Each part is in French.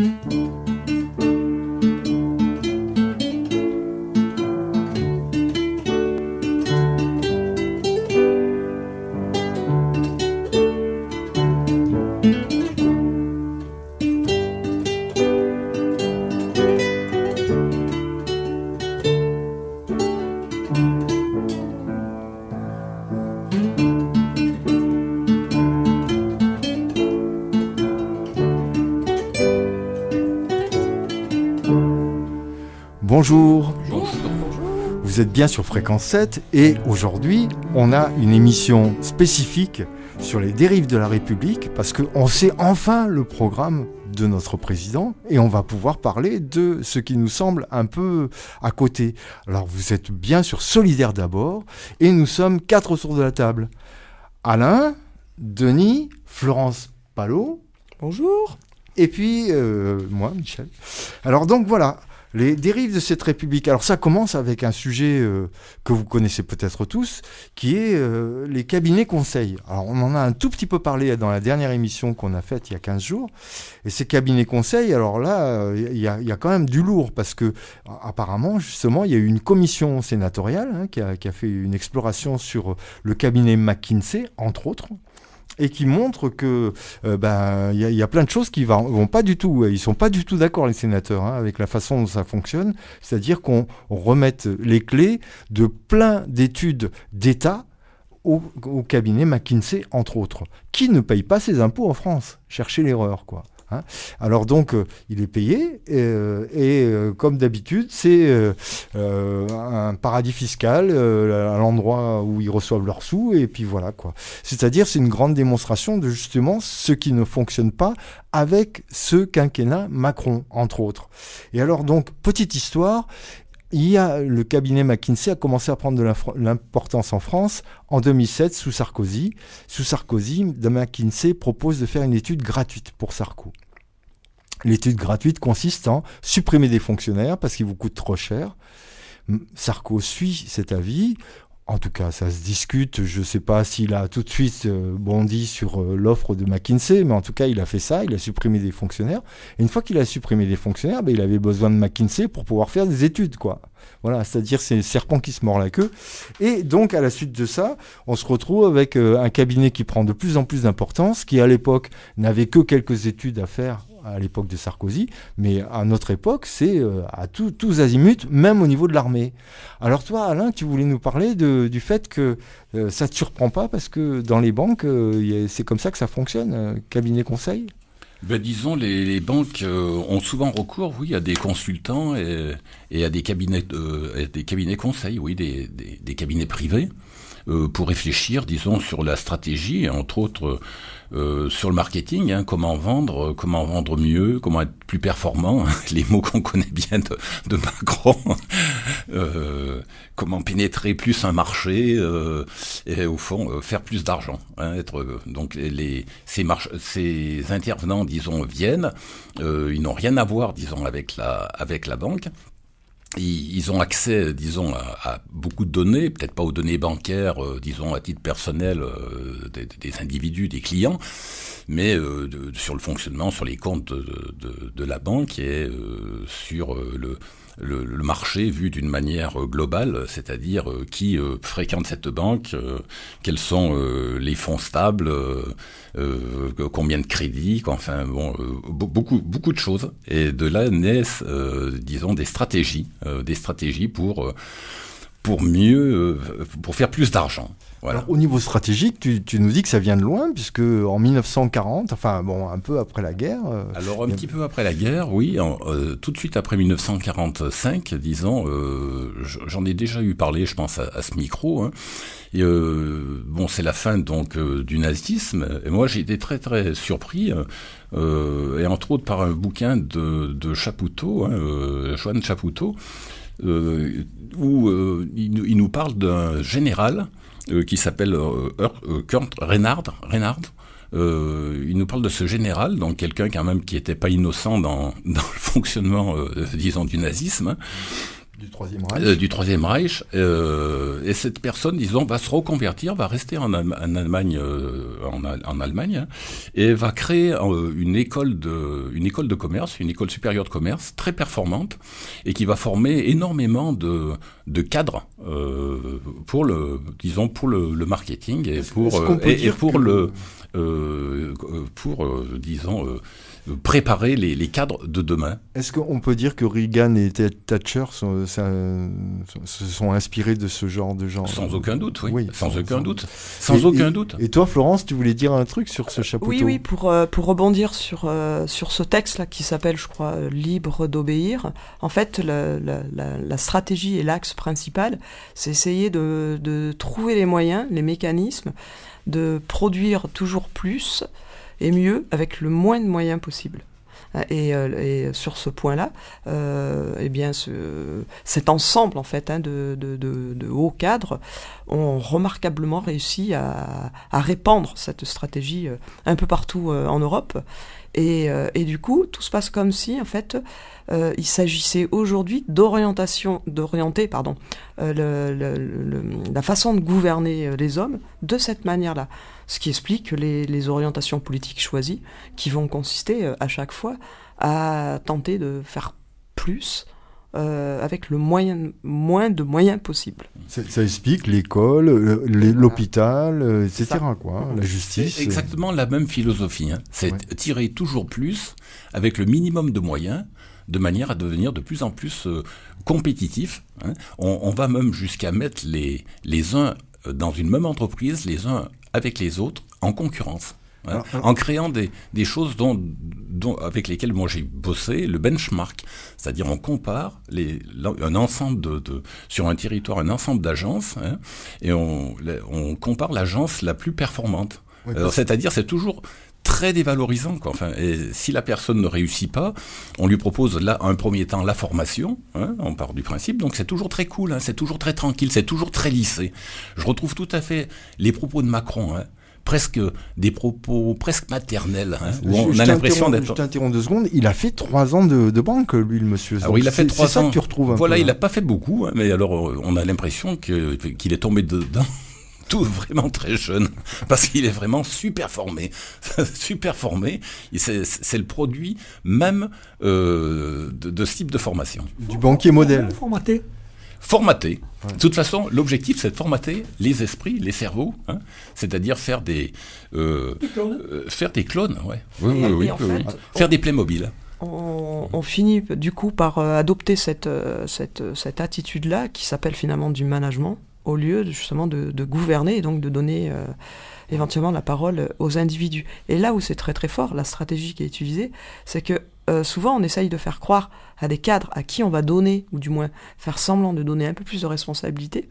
Thank you. Bonjour. Bonjour. Vous êtes bien sur Fréquence 7 et aujourd'hui, on a une émission spécifique sur les dérives de la République parce qu'on sait enfin le programme de notre président et on va pouvoir parler de ce qui nous semble un peu à côté. Alors vous êtes bien sur Solidaire d'abord et nous sommes quatre autour de la table. Alain, Denis, Florence Palot. Bonjour. Et puis euh, moi, Michel. Alors donc voilà, les dérives de cette République. Alors ça commence avec un sujet euh, que vous connaissez peut-être tous, qui est euh, les cabinets conseils. Alors on en a un tout petit peu parlé dans la dernière émission qu'on a faite il y a 15 jours. Et ces cabinets conseils, alors là, euh, il y, a, quand même du lourd, parce que apparemment, justement, il y a eu une commission sénatoriale hein, qui a fait une exploration sur le cabinet McKinsey, entre autres et qui montre que euh, ben, y, a plein de choses qui vont, vont pas du tout, ils sont pas du tout d'accord les sénateurs hein, avec la façon dont ça fonctionne, c'est-à-dire qu'on remette les clés de plein d'études d'État au, au, cabinet McKinsey entre autres, qui ne paye pas ses impôts en France. Cherchez l'erreur quoi. Hein. Alors donc, euh, il est payé, euh, et, euh, comme d'habitude, c'est un paradis fiscal à l'endroit où ils reçoivent leurs sous, et puis voilà quoi. C'est-à-dire, c'est une grande démonstration de justement ce qui ne fonctionne pas avec ce quinquennat Macron, entre autres. Et alors donc, petite histoire, il le cabinet McKinsey a commencé à prendre de l'importance en France en 2007 sous Sarkozy. Sous Sarkozy, McKinsey propose de faire une étude gratuite pour Sarko. L'étude gratuite consiste en supprimer des fonctionnaires parce qu'ils vous coûtent trop cher. Sarko suit cet avis. En tout cas, ça se discute. Je ne sais pas s'il a tout de suite euh, bondi sur euh, l'offre de McKinsey, mais en tout cas, il a fait ça, il a supprimé des fonctionnaires. Et une fois qu'il a supprimé des fonctionnaires, ben, il avait besoin de McKinsey pour pouvoir faire des études, quoi. Voilà, c'est-à-dire c'est serpent qui se mord la queue. Et donc, à la suite de ça, on se retrouve avec euh, un cabinet qui prend de plus en plus d'importance, qui à l'époque n'avait que quelques études à faire à l'époque de Sarkozy, mais à notre époque, c'est euh, à tous azimuts, même au niveau de l'armée. Alors toi, Alain, tu voulais nous parler du fait que euh, ça ne te surprend pas parce que dans les banques, euh, c'est comme ça que ça fonctionne, cabinet conseil ben, disons, les, banques ont souvent recours, oui, à des consultants et, à des cabinets, des cabinets conseils, oui, des, des cabinets privés pour réfléchir, disons, sur la stratégie, entre autres euh, sur le marketing, hein, comment vendre, euh, comment vendre mieux, comment être plus performant, hein, les mots qu'on connaît bien de, de Macron, euh, comment pénétrer plus un marché et au fond faire plus d'argent. Hein, être donc les ces, ces intervenants disons viennent, ils n'ont rien à voir disons avec la avec la banque ils ont accès, disons, à, beaucoup de données, peut-être pas aux données bancaires, euh, disons, à titre personnel euh, des, individus, des clients, mais euh, sur le fonctionnement, sur les comptes de la banque et sur le, le, marché vu d'une manière euh, globale, c'est-à-dire euh, qui euh, fréquente cette banque, quels sont les fonds stables, combien de crédits, enfin bon, beaucoup, beaucoup de choses. Et de là naissent, disons, des stratégies, des stratégies pour pour mieux, euh, pour faire plus d'argent. Alors, au niveau stratégique, tu, nous dis que ça vient de loin, puisque en 1940, enfin bon, un peu après la guerre. Euh, Alors un petit peu après la guerre, oui, euh, tout de suite après 1945, disons, j'en ai déjà eu parlé, je pense, à, ce micro. Hein. et, bon, c'est la fin donc du nazisme, et moi j'ai été très très surpris. et entre autres par un bouquin de, de Chapoutot, hein, Joanne Chapoutot, euh, où euh, il, nous parle d'un général euh, qui s'appelle Kurt Reinhard, il nous parle de ce général, donc quelqu'un quand même qui n'était pas innocent dans, dans le fonctionnement, disons, du nazisme du Troisième Reich. Euh, du Troisième Reich. Euh, et cette personne, disons, va se reconvertir, va rester en, Allemagne, euh, en, Allemagne, et va créer une école de, une école de commerce, une école supérieure de commerce très performante et qui va former énormément de, de cadres pour le, disons, pour le, marketing et pour, et, pour le, pour, disons préparer les, cadres de demain. Est-ce qu'on peut dire que Reagan et Thatcher se sont inspirés de ce genre de gens Sans aucun doute, oui. sans, aucun doute. Sans et, aucun doute. Et toi, Florence, tu voulais dire un truc sur ce chapeau Oui, oui, pour, euh, pour rebondir sur, euh, sur ce texte-là qui s'appelle, je crois, euh, Libre d'obéir. En fait, la, stratégie et l'axe principal, c'est essayer de, de trouver les moyens, les mécanismes de produire toujours plus et mieux avec le moins de moyens possible. Euh, euh, et, sur ce point-là, euh, eh bien, ce, cet ensemble en fait hein, de, hauts cadres ont remarquablement réussi à, répandre cette stratégie euh, un peu partout en Europe. Et, du coup, tout se passe comme si, en fait, il s'agissait aujourd'hui d'orientation, d'orienter, pardon, la façon de gouverner les hommes de cette manière-là. Ce qui explique les, orientations politiques choisies qui vont consister euh, à chaque fois à tenter de faire plus euh, avec le moyen, moins de moyens possible. Ça, explique l'école, l'hôpital, euh, etc. Quoi, hein, la justice. Exactement la même philosophie. Hein. C'est tirer toujours plus avec le minimum de moyens de manière à devenir de plus en plus compétitif. Hein. On, on, va même jusqu'à mettre les, les uns dans une même entreprise, les uns avec les autres, en concurrence. Hein, ah, ah. en créant des, choses dont, avec lesquelles moi j'ai bossé, le benchmark, c'est-à-dire on compare les, un ensemble de, sur un territoire, un ensemble d'agences, hein, et on, on compare l'agence la plus performante. c'est-à-dire c'est toujours très dévalorisant. Quoi. Enfin, et si la personne ne réussit pas, on lui propose là, un premier temps, la formation. Hein, on part du principe. Donc c'est toujours très cool, hein, c'est toujours très tranquille, c'est toujours très lissé. Je retrouve tout à fait les propos de Macron. Hein. presque des propos presque maternels, on a l'impression d'être. Je t'interromps deux secondes. Il a fait trois ans de, banque, lui, le monsieur. il a fait trois ans. Ça que tu retrouves. voilà, il n'a pas fait beaucoup, mais alors on a l'impression qu'il est tombé dedans tout vraiment très jeune, parce qu'il est vraiment super formé. super formé, c'est le produit même euh, de, ce type de formation. Du banquier modèle. Formaté. Formaté. De toute façon, l'objectif, c'est de formater les esprits, les cerveaux, hein. c'est-à-dire faire des, euh, clones. Euh, faire des clones, ouais. Oui, oui, faire des Playmobil. On, on, finit du coup par adopter cette, cette, cette attitude-là qui s'appelle finalement du management au lieu justement de, gouverner et donc de donner euh, éventuellement la parole aux individus. Et là où c'est très très fort, la stratégie qui est utilisée, c'est que euh, souvent on essaye de faire croire à des cadres à qui on va donner, ou du moins faire semblant de donner un peu plus de responsabilité,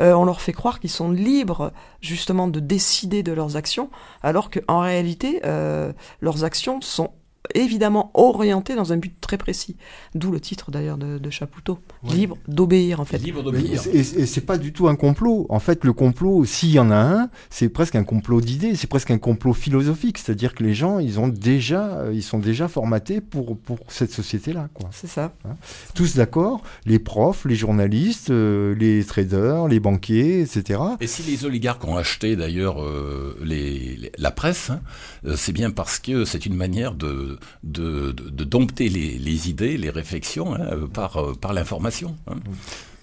euh, on leur fait croire qu'ils sont libres justement de décider de leurs actions, alors qu'en réalité leurs actions sont évidemment orienté dans un but très précis. D'où le titre d'ailleurs de, de, Chapoutot. Libre d'obéir en fait. Libre d'obéir. Et, c'est pas du tout un complot. En fait, le complot, s'il y en a un, c'est presque un complot d'idées, c'est presque un complot philosophique. C'est-à-dire que les gens, ils ont déjà, ils sont déjà formatés pour, pour cette société-là. C'est ça. Hein. Tous d'accord, les profs, les journalistes, euh, les traders, les banquiers, etc. Et si les oligarques ont acheté d'ailleurs euh, les, la presse, hein, euh, c'est bien parce que c'est une manière de de, dompter les, idées, les réflexions hein, euh, par, l'information. Hein.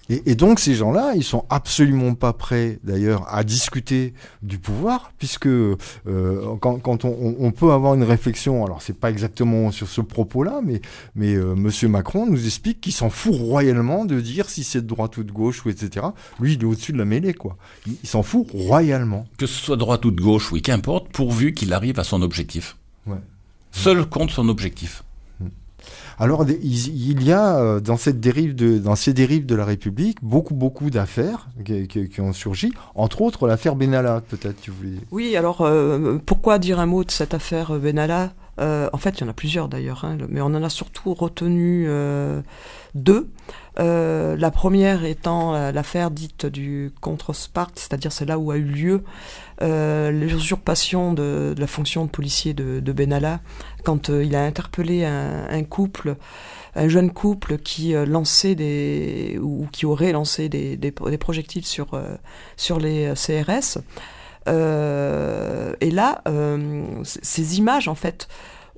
Et, donc ces gens-là, ils sont absolument pas prêts d'ailleurs à discuter du pouvoir, puisque euh, quand, on, peut avoir une réflexion, alors c'est pas exactement sur ce propos-là, mais mais euh, Monsieur Macron nous explique qu'il s'en fout royalement de dire si c'est de droite ou de gauche ou etc. Lui, il est au-dessus de la mêlée quoi. Il, s'en fout royalement. Que ce soit droite ou de gauche, oui, qu'importe, pourvu qu'il arrive à son objectif. Ouais. Seul compte son objectif. Hmm. Alors, il y a euh, dans, cette dérive de, dans ces dérives de la République beaucoup, beaucoup d'affaires qui, ont surgi, entre autres l'affaire Benalla, peut-être, tu voulais. Oui, alors euh, pourquoi dire un mot de cette affaire euh, Benalla En fait, il y en a plusieurs d'ailleurs, hein, mais on en a surtout retenu deux. la première étant l'affaire dite du contre-Sparte, c'est-à-dire c'est là où a eu lieu euh, l'usurpation de, de, la fonction de policier de, de Benalla, quand euh, il a interpellé un, un couple un jeune couple qui euh, lançait des ou qui aurait lancé des, des, projectiles sur sur les CRS. Euh, et là, ces images en fait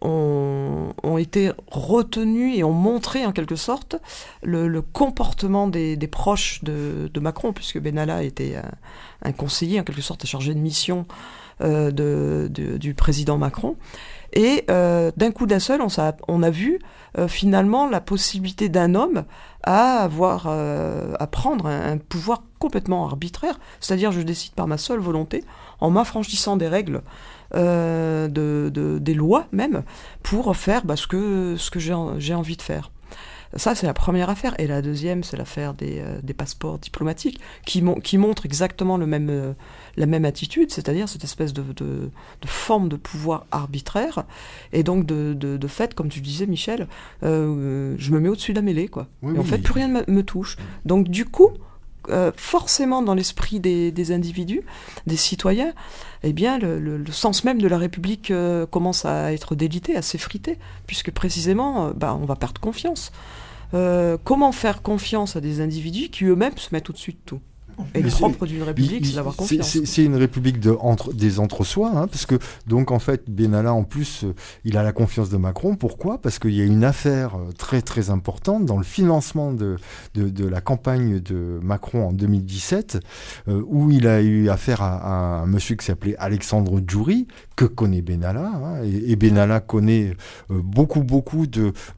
ont, été retenus et ont montré en quelque sorte le, comportement des, proches de, Macron, puisque Benalla était un, conseiller en quelque sorte chargé de mission euh, du président Macron. Et euh, d'un coup d'un seul, on, a, vu euh, finalement la possibilité d'un homme à avoir à prendre un pouvoir complètement arbitraire, c'est-à-dire je décide par ma seule volonté, en m'affranchissant des règles euh, de, des lois même, pour faire bah, ce que, ce que j'ai envie de faire. Ça, c'est la première affaire. Et la deuxième, c'est l'affaire des, euh, des, passeports diplomatiques, qui, qui montrent exactement le même, euh, la même attitude, c'est-à-dire cette espèce de, de, forme de pouvoir arbitraire. Et donc, de, de fait, comme tu disais, Michel, je me mets au-dessus de la mêlée. Quoi. et en fait, plus rien ne me touche. Donc, du coup, euh, forcément dans l'esprit des, individus, des citoyens, eh bien le, sens même de la République euh, commence à être délité, à s'effriter, puisque précisément, euh, bah, on va perdre confiance. comment faire confiance à des individus qui eux-mêmes se mettent tout de suite tout et propre d'une république, c'est confiance. C'est une république entre, des entre-soi, hein, parce que donc en fait, Benalla, en plus, euh, il a la confiance de Macron. Pourquoi Parce qu'il y a une affaire euh, très très importante dans le financement de, de, la campagne de Macron en 2017, euh, où il a eu affaire à, un monsieur qui s'appelait Alexandre Djouri, que connaît Benalla, hein, et, Benalla connaît beaucoup beaucoup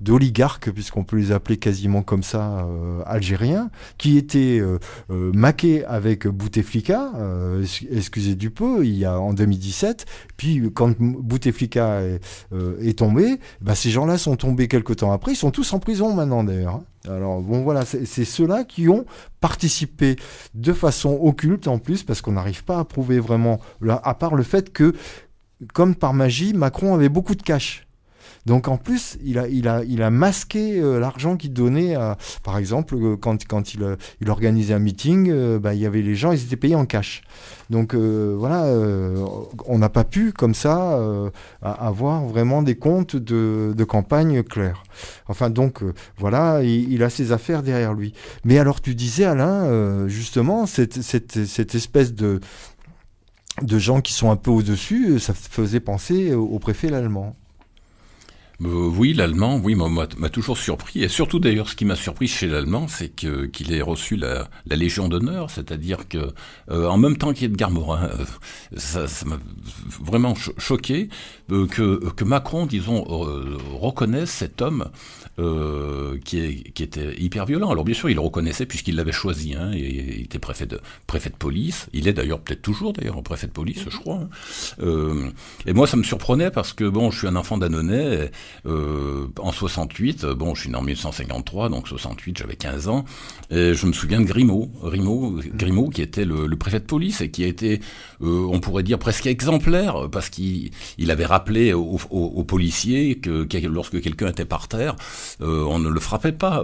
d'oligarques, puisqu'on peut les appeler quasiment comme ça, algériens, qui étaient maqués avec Bouteflika, euh, excusez du peu, il y a, en 2017. Puis quand Bouteflika est, euh, tombé, bah, ces gens-là sont tombés quelques temps après. Ils sont tous en prison maintenant d'ailleurs. Hein. Alors bon voilà, c'est ceux-là qui ont participé de façon occulte en plus, parce qu'on n'arrive pas à prouver vraiment, à part le fait que, comme par magie, Macron avait beaucoup de cash. Donc en plus, il a, il a, masqué euh, l'argent qu'il donnait par exemple, euh, quand, il, euh, il organisait un meeting, bah, il y avait les gens, ils étaient payés en cash. Donc voilà, on n'a pas pu comme ça avoir vraiment des comptes de, campagne clairs. Enfin donc voilà, il, a ses affaires derrière lui. Mais alors tu disais Alain, justement, cette, cette, espèce de de gens qui sont un peu au-dessus, ça faisait penser au, au préfet l'allemand. Euh, oui, l'allemand, oui, m'a toujours surpris. Et surtout d'ailleurs, ce qui m'a surpris chez l'allemand, c'est qu'il ait reçu la, Légion d'honneur, c'est-à-dire que euh, en même temps qu'Edgar Morin, hein, euh, ça m'a vraiment choqué euh, que, que, Macron, disons, reconnaisse cet homme qui, était hyper violent. Alors bien sûr, il le reconnaissait puisqu'il l'avait choisi. Hein, il était préfet de, préfet de police. Il est d'ailleurs peut-être toujours d'ailleurs préfet de police, mm-hmm. je crois. Hein. et moi, ça me surprenait parce que bon, je suis un enfant d'Annonay. Euh, en 68, euh, bon, je suis né en 1953, donc 68, j'avais 15 ans, et je me souviens de Grimaud, Grimaud, Grimaud qui était le, préfet de police et qui a été, euh, on pourrait dire, presque exemplaire, parce qu'il avait rappelé aux, policiers que, lorsque quelqu'un était par terre, on ne le frappait pas,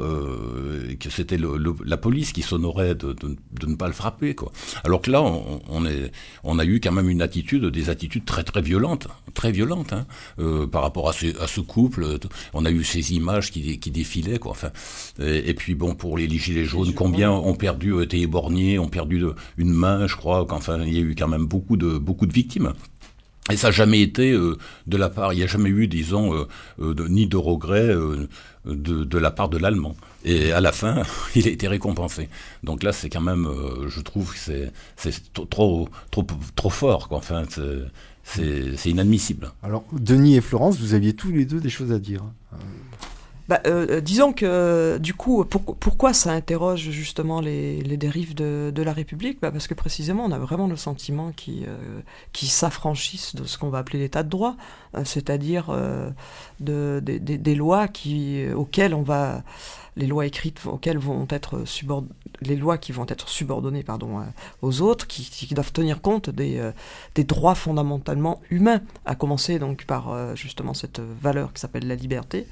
que c'était la police qui s'honorait de, ne pas le frapper, quoi. Alors que là, on, a eu quand même une attitude, des attitudes très très violentes, très violentes, hein, par rapport à ce, à ce coup couple. Euh, on a eu ces images qui, défilaient, quoi. Enfin, et, puis bon, pour les gilets jaunes, combien ont perdu euh, été été ont perdu une main, je crois. qu'enfin, il y a eu quand même beaucoup de, beaucoup de victimes. Et ça n'a jamais été euh, de la part, il n'y a jamais eu, disons, ni de regret de, la part de l'Allemand. Et à la fin, il a été récompensé. Donc là, c'est quand même, je trouve c'est trop, trop, trop fort. Quoi. Enfin, c'est inadmissible. Alors, Denis et Florence, vous aviez tous les deux des choses à dire. Bah, euh, euh, disons que euh, du coup, pourquoi ça interroge justement les, dérives de, la République bah Parce que précisément, on a vraiment le sentiment qui euh, s'affranchissent de ce qu'on va appeler l'état de droit, hein, c'est-à-dire de, des lois qui, auxquelles on va les lois écrites auxquelles vont être subordonnées, les lois qui vont être subordonnées pardon, aux autres, qui, doivent tenir compte des, des droits fondamentalement humains, à commencer donc par justement cette valeur qui s'appelle la liberté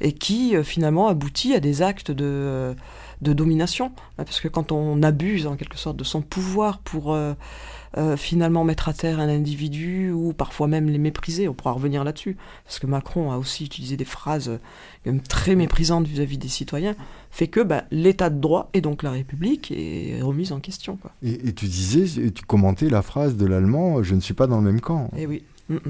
et qui euh, finalement aboutit à des actes de, euh, de domination. Hein, parce que quand on abuse en quelque sorte de son pouvoir pour euh, finalement mettre à terre un individu ou parfois même les mépriser, on pourra revenir là-dessus, parce que Macron a aussi utilisé des phrases même très méprisantes vis-à-vis des citoyens, fait que bah, l'état de droit et donc la République est remise en question. Et, tu disais, tu commentais la phrase de l'Allemand, je ne suis pas dans le même camp. Et eh oui. Mm, mm.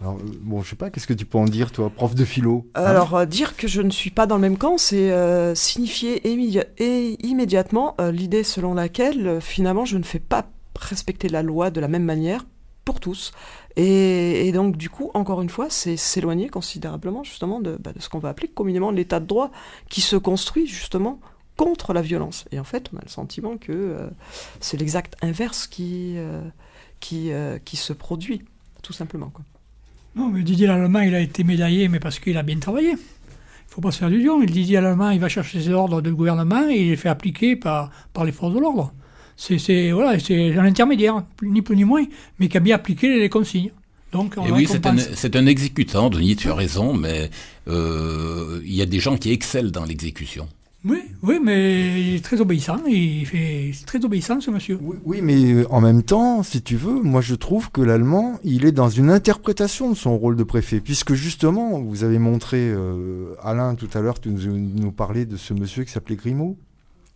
Alors, euh, bon, je sais pas, qu'est-ce que tu peux en dire, toi, prof de philo hein Alors, euh, dire que je ne suis pas dans le même camp, c'est euh, signifier immédiatement l'idée selon laquelle, finalement, je ne fais pas respecter la loi de la même manière pour tous. Et, donc, du coup, encore une fois, c'est s'éloigner considérablement, justement, bah, de, ce qu'on va appeler communément l'état de droit, qui se construit, justement, contre la violence. Et en fait, on a le sentiment que c'est l'exact inverse qui, qui, qui se produit, tout simplement. Quoi. Non, mais Didier Lallemand, il a été médaillé, mais parce qu'il a bien travaillé. Il faut pas se faire allusion, Il Didier Lallemand, il va chercher ses ordres de gouvernement et il les fait appliquer par, par les forces de l'ordre. C'est voilà, un intermédiaire, ni plus ni moins, mais qui a bien appliqué les consignes. Donc, et oui, c'est un, exécutant, Denis, tu as raison, mais euh, il y a des gens qui excellent dans l'exécution. Oui, oui, mais il est très obéissant, il fait très obéissant ce monsieur. Oui, mais euh, en même temps, si tu veux, moi je trouve que l'allemand, il est dans une interprétation de son rôle de préfet, puisque justement, vous avez montré, euh, Alain, tout à l'heure, tu nous, nous parlais de ce monsieur qui s'appelait Grimaud.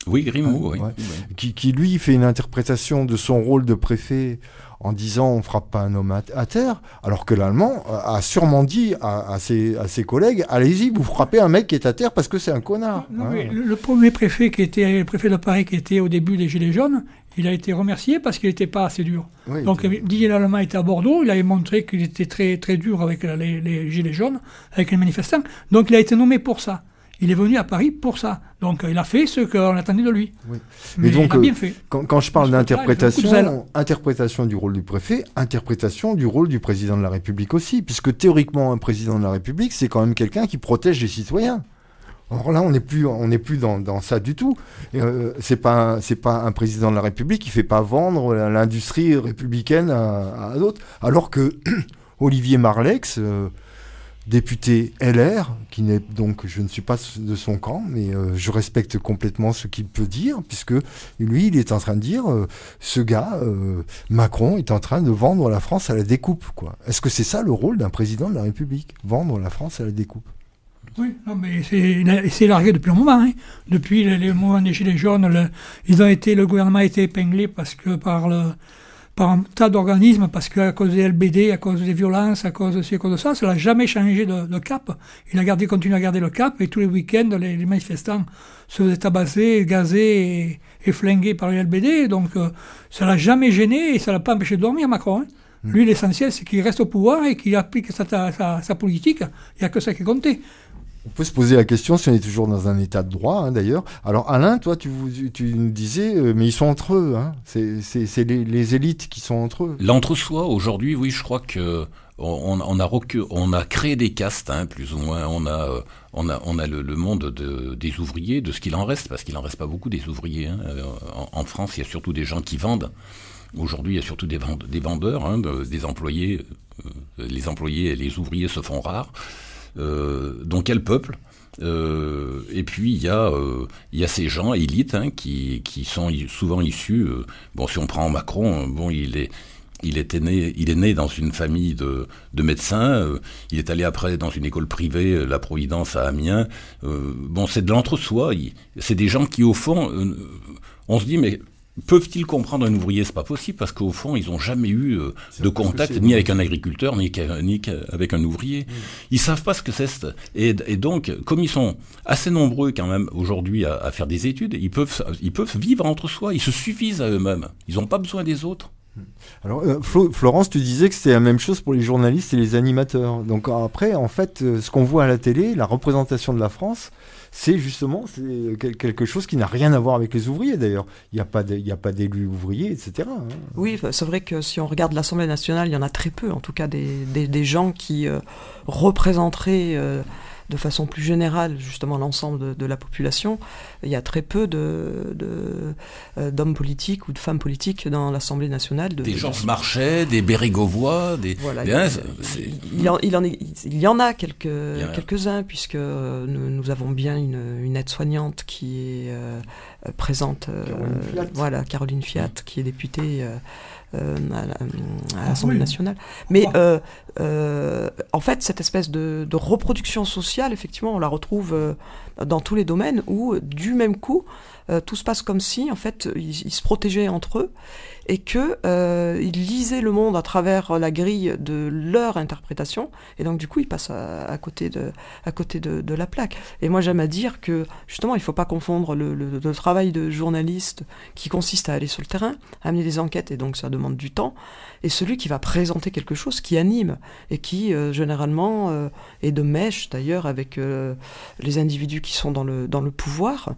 Oui, Grimaud, hein, oui. Qui, lui fait une interprétation de son rôle de préfet en disant on frappe pas un homme à, terre, alors que l'Allemand a sûrement dit à, ses, collègues allez-y, vous frappez un mec qui est à terre parce que c'est un connard. Hein. le, premier préfet qui était le préfet de Paris qui était au début des Gilets jaunes, il a été remercié parce qu'il n'était pas assez dur. Donc euh, Didier Lallemand était à Bordeaux, il avait montré qu'il était très très dur avec les Gilets jaunes, avec les manifestants. Donc il a été nommé pour ça. Il est venu à Paris pour ça. Donc euh, il a fait ce qu'on attendait de lui. Mais, donc, euh, fait. Quand, je parle d'interprétation, interprétation du rôle du préfet, interprétation du rôle du président de la République aussi, puisque théoriquement un président de la République, c'est quand même quelqu'un qui protège les citoyens. Or là, on n'est plus, on plus dans, ça du tout. Ce euh, c'est pas, pas un président de la République qui fait pas vendre l'industrie républicaine à, d'autres. Alors que Olivier Marlex, député LR, qui n'est donc, je ne suis pas de son camp, mais euh, je respecte complètement ce qu'il peut dire, puisque lui, il est en train de dire, euh, ce gars, euh, Macron, est en train de vendre la France à la découpe. quoi. Est-ce que c'est ça le rôle d'un président de la République Vendre la France à la découpe oui, non, mais c'est largué depuis un moment. Hein. Depuis les, mouvements des jaunes, ils ont été, le gouvernement a été épinglé parce que par le, par un tas d'organismes, parce qu'à cause des LBD, à cause des violences, à cause de ça, ça n'a jamais changé de, cap. Il a gardé, continué à garder le cap, et tous les week-ends, les, manifestants se faisaient tabasser, gazer et, et par les LBD. Donc, euh, ça l'a jamais gêné, et ça l'a pas empêché de dormir, Macron. Hein. Mm. Lui, l'essentiel, c'est qu'il reste au pouvoir et qu'il applique sa, sa, sa politique. Il n'y a que ça qui comptait. On peut se poser la question si on est toujours dans un état de droit, hein, d'ailleurs. Alors, Alain, toi, tu, tu nous disais, euh, mais ils sont entre eux. Hein. C'est les, élites qui sont entre eux. L'entre-soi, aujourd'hui, oui, je crois que on, a, on a créé des castes, hein, plus ou moins. On a, euh, on a, on a le, monde de, des ouvriers, de ce qu'il en reste, parce qu'il n'en reste pas beaucoup des ouvriers. Euh, en, France, il y a surtout des gens qui vendent. Aujourd'hui, il y a surtout des, vendeurs, des employés. les employés et les ouvriers se font rares. Euh, dans quel peuple euh, et puis il y, a, euh, y ces gens élites hein, qui, sont souvent issus. bon, si on prend Macron, hein, bon, il est, il était né, il est né dans une famille de, de médecins. il est allé après dans une école privée, la Providence à Amiens. bon, c'est de l'entre-soi. C'est des gens qui au fond, on se dit mais Peuvent-ils comprendre un ouvrier C'est pas possible parce qu'au fond, ils n'ont jamais eu euh, de contact ni avec un agriculteur, ni, avec un ouvrier. Ils mmh. Ils savent pas ce que c'est. Et, donc, comme ils sont assez nombreux quand même aujourd'hui à, faire des études, ils peuvent, ils peuvent vivre entre soi. Ils se suffisent à eux-mêmes. Ils n'ont pas besoin des autres. Mmh. Alors, euh, Florence, tu disais que c'était la même chose pour les journalistes et les animateurs. Donc après, en fait, euh, ce qu'on voit à la télé, la représentation de la France, c'est justement quelque chose qui n'a rien à voir avec les ouvriers d'ailleurs. Il n'y a pas d'élus ouvriers, etc. Hein. Oui, bah, c'est vrai que si on regarde l'Assemblée nationale, il y en a très peu, en tout cas des, gens qui euh, représenteraient euh, de façon plus générale justement l'ensemble de, la population il y a très peu euh, d'hommes de, politiques ou de femmes politiques dans l'Assemblée nationale. des Georges Marchais, des Bérégovois, des. Il, il, y en a quelques, quelques-uns, puisque euh, nous, avons bien une, aide-soignante qui est euh, présente, Caroline voilà, Caroline Fiat, qui est députée. à ah l'Assemblée nationale. Mais en fait, cette espèce de, de, reproduction sociale, effectivement, on la retrouve dans tous les domaines où, dû même coup euh, tout se passe comme si, en fait, ils, se protégeaient entre eux et que euh, ils lisaient le monde à travers la grille de leur interprétation. Et donc, du coup, ils passent à, côté, de, à côté de, de, la plaque. Et moi, j'aime à dire que, justement, il ne faut pas confondre le, le, travail de journaliste qui consiste à aller sur le terrain, à amener des enquêtes, et donc ça demande du temps, et celui qui va présenter quelque chose qui anime et qui, euh, généralement, euh, est de mèche, d'ailleurs, avec les individus qui sont dans le, dans le pouvoir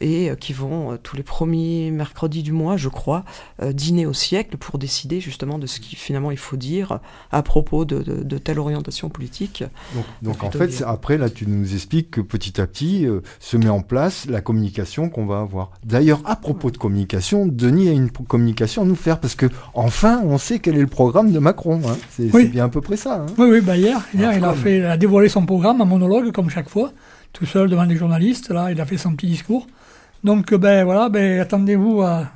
et euh, qui vont euh, tous les premiers mercredis du mois, je crois, euh, dîner au siècle pour décider justement de ce qui finalement il faut dire à propos de, telle orientation politique. Donc, en fait, après, là, tu nous expliques que petit à petit se met en place la communication qu'on va avoir. D'ailleurs, à propos de communication, Denis a une communication à nous faire parce que enfin, on sait quel est le programme de Macron. Hein. C'est bien à peu près ça. Hein. Oui, oui, bah, hier, hier il, a il a dévoilé son programme, en monologue, comme chaque fois, tout seul devant les journalistes. Là, il a fait son petit discours. Donc, euh, ben voilà, ben, attendez-vous à,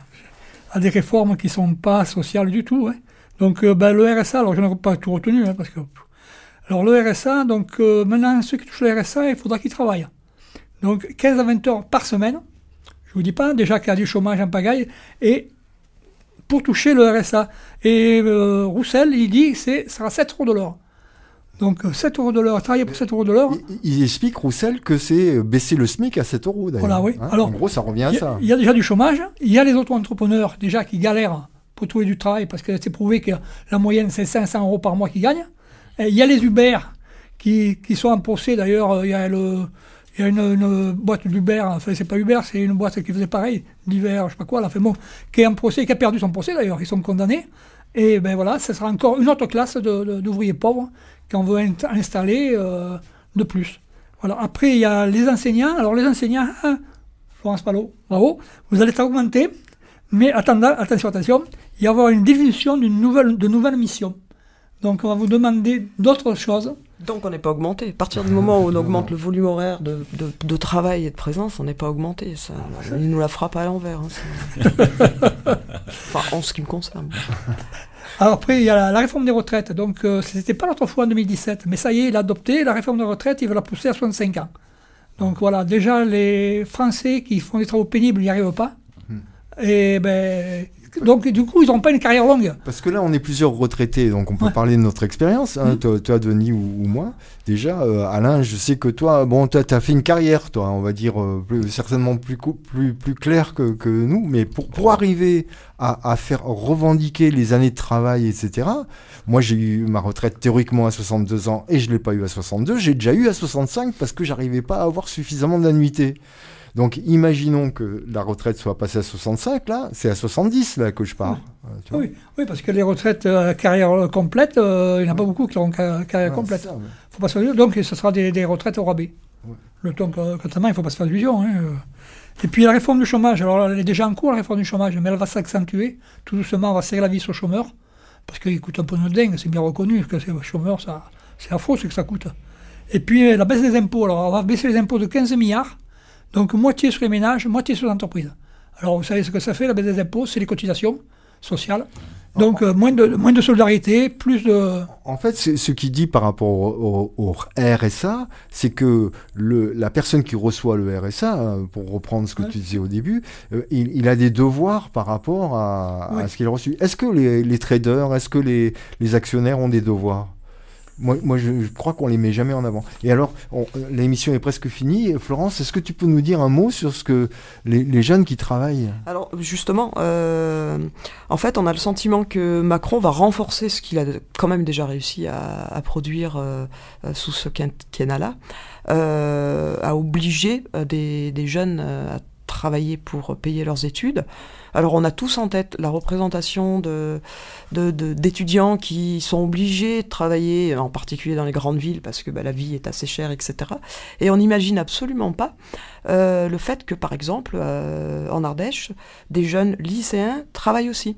des réformes qui ne sont pas sociales du tout. Hein. Donc, euh, ben, le RSA, alors je n'ai pas tout retenu, hein, parce que. Alors, le RSA, donc euh, maintenant, ceux qui touchent le RSA, il faudra qu'ils travaillent. Donc, 15 à 20 heures par semaine. Je ne vous dis pas, déjà qu'il y a du chômage en pagaille. Et pour toucher le RSA. Et Roussel, il dit, c'est, ça sera 7 euros de l'or. Donc 7 euh, euros de l'heure, travailler pour 7 euros de l'heure. Ils, il expliquent, Roussel, que c'est euh, baisser le SMIC à 7 euros d'ailleurs. Voilà, oui. Hein, Alors, en gros, ça revient à ça. Il y a déjà du chômage, il y a les auto-entrepreneurs déjà qui galèrent pour trouver du travail parce que c'est prouvé que la moyenne c'est 500 euros par mois qu'ils gagnent. il y a les Uber qui, sont en procès d'ailleurs, euh, il y a une, boîte d'Uber, enfin c'est pas Uber, c'est une boîte qui faisait pareil, d'hiver, je sais pas quoi, là, fait qui est en procès, qui a perdu son procès d'ailleurs, ils sont condamnés. Et ben voilà, ce sera encore une autre classe d'ouvriers pauvres qu'on veut installer euh, de plus. Voilà. Après, il y a les enseignants. Alors, les enseignants, hein, Florence Palot, bravo, vous allez augmenter, mais attendant, attention, attention, il y aura une définition d'une nouvelle, de nouvelles missions. Donc, on va vous demander d'autres choses. Donc on n'est pas augmenté. À partir du moment où on augmente le volume horaire de, travail et de présence, on n'est pas augmenté. Ça, ah, il nous la frappe à l'envers. Hein, enfin, en ce qui me concerne. Alors ah, après, il y a la, réforme des retraites. Donc, euh, ce n'était pas l'autre fois en 2017, mais ça y est, il a adopté la réforme des retraites, il veut la pousser à 65 ans. Donc voilà, déjà les Français qui font des travaux pénibles n'y arrivent pas. Hum. Et ben, donc, du coup, ils n'ont pas une carrière longue. Parce que là, on est plusieurs retraités, donc on peut parler de notre expérience, hein, mm-hmm. toi, Denis ou, moi. Déjà, euh, Alain, je sais que toi, bon, tu as, fait une carrière, toi, on va dire, euh, certainement plus, plus, plus claire que, nous, mais pour, pour arriver à, à, faire revendiquer les années de travail, etc., moi, j'ai eu ma retraite théoriquement à 62 ans et je ne l'ai pas eu à 62, j'ai déjà eu à 65 parce que j'arrivais pas à avoir suffisamment d'annuités. Donc imaginons que la retraite soit passée à 65, là, c'est à 70 là que je pars. Euh, oui, parce que les retraites à euh, carrière euh, complète, il n'y en a pas beaucoup qui ont carrière complète. faut pas Donc ce sera des, retraites au rabais. Le temps même, il ne faut pas se faire d'illusion. Hein, Et puis la réforme du chômage, alors elle est déjà en cours la réforme du chômage, mais elle va s'accentuer. Tout doucement, on va serrer la vis aux chômeur, parce qu'il coûte un peu de dingue, c'est bien reconnu que c'est chômeur, c'est affreux ce que ça coûte. Et puis la baisse des impôts, alors on va baisser les impôts de 15 milliards, donc moitié sur les ménages, moitié sur les entreprises. Alors vous savez ce que ça fait, la baisse des impôts, c'est les cotisations sociales. Donc euh, moins, de, moins de solidarité, plus de... En fait, ce qui dit par rapport au, RSA, c'est que la personne qui reçoit le RSA, euh, pour reprendre ce que tu disais au début, euh, il, a des devoirs par rapport à, ce qu'il reçoit. Est-ce que les, traders, est-ce que les actionnaires ont des devoirs moi, je, crois qu'on les met jamais en avant. Et alors, l'émission est presque finie. Florence, est-ce que tu peux nous dire un mot sur ce que les, jeunes qui travaillent Alors, justement, euh, en fait, on a le sentiment que Macron va renforcer ce qu'il a quand même déjà réussi à, produire euh, euh, sous ce quinquennat-là, à obliger des jeunes à travailler pour payer leurs études. Alors on a tous en tête la représentation d'étudiants qui sont obligés de travailler, en particulier dans les grandes villes, parce que bah, la vie est assez chère, etc. Et on n'imagine absolument pas euh, le fait que, par exemple, euh, en Ardèche, des jeunes lycéens travaillent aussi.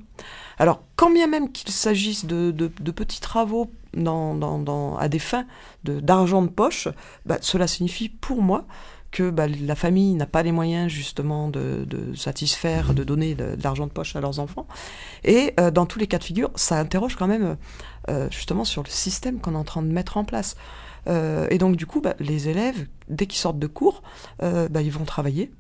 Alors, quand bien même qu'il s'agisse de, petits travaux à des fins d'argent de, poche, bah, cela signifie pour moi que bah, la famille n'a pas les moyens justement de, satisfaire, de donner de, l'argent de poche à leurs enfants. Et euh, dans tous les cas de figure, ça interroge quand même euh, justement sur le système qu'on est en train de mettre en place. Euh, et donc du coup, bah, les élèves, dès qu'ils sortent de cours, bah, ils vont travailler.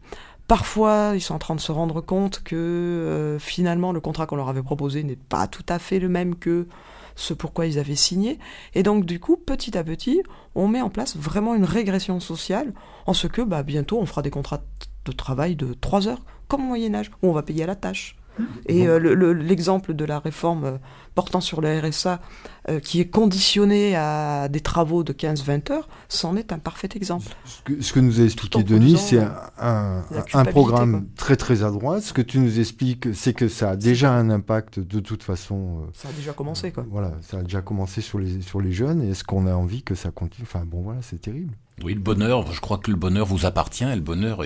Parfois, ils sont en train de se rendre compte que finalement, le contrat qu'on leur avait proposé n'est pas tout à fait le même que ce pourquoi ils avaient signé. Et donc du coup, petit à petit, on met en place vraiment une régression sociale, en ce que bah, bientôt on fera des contrats de travail de 3 heures, comme au Moyen Âge, où on va payer à la tâche. Et euh, l'exemple de la réforme euh, portant sur le RSA, euh, qui est conditionnée à des travaux de 15-20 heures, c'en est un parfait exemple. Ce que, nous a expliqué Denis, c'est un, programme très très adroit. Ce que tu nous expliques, c'est que ça a déjà un impact de toute façon. ça a déjà commencé, quoi. voilà, ça a déjà commencé sur les, sur les jeunes. Et est-ce qu'on a envie que ça continue Enfin bon, voilà, c'est terrible. Oui, le bonheur, je crois que le bonheur vous appartient le bonheur,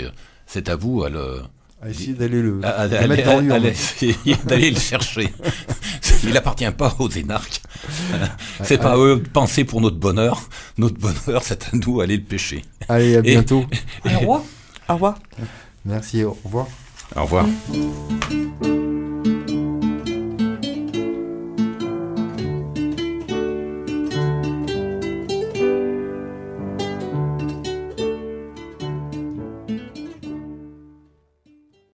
c'est à vous à le à d'aller le, d'aller le chercher. Il n'appartient pas aux énarques. C'est pas à eux de penser pour notre bonheur. Notre bonheur, c'est à nous d'aller le pêcher. Allez, à bientôt. au revoir. Au revoir. Merci, au revoir. Au revoir.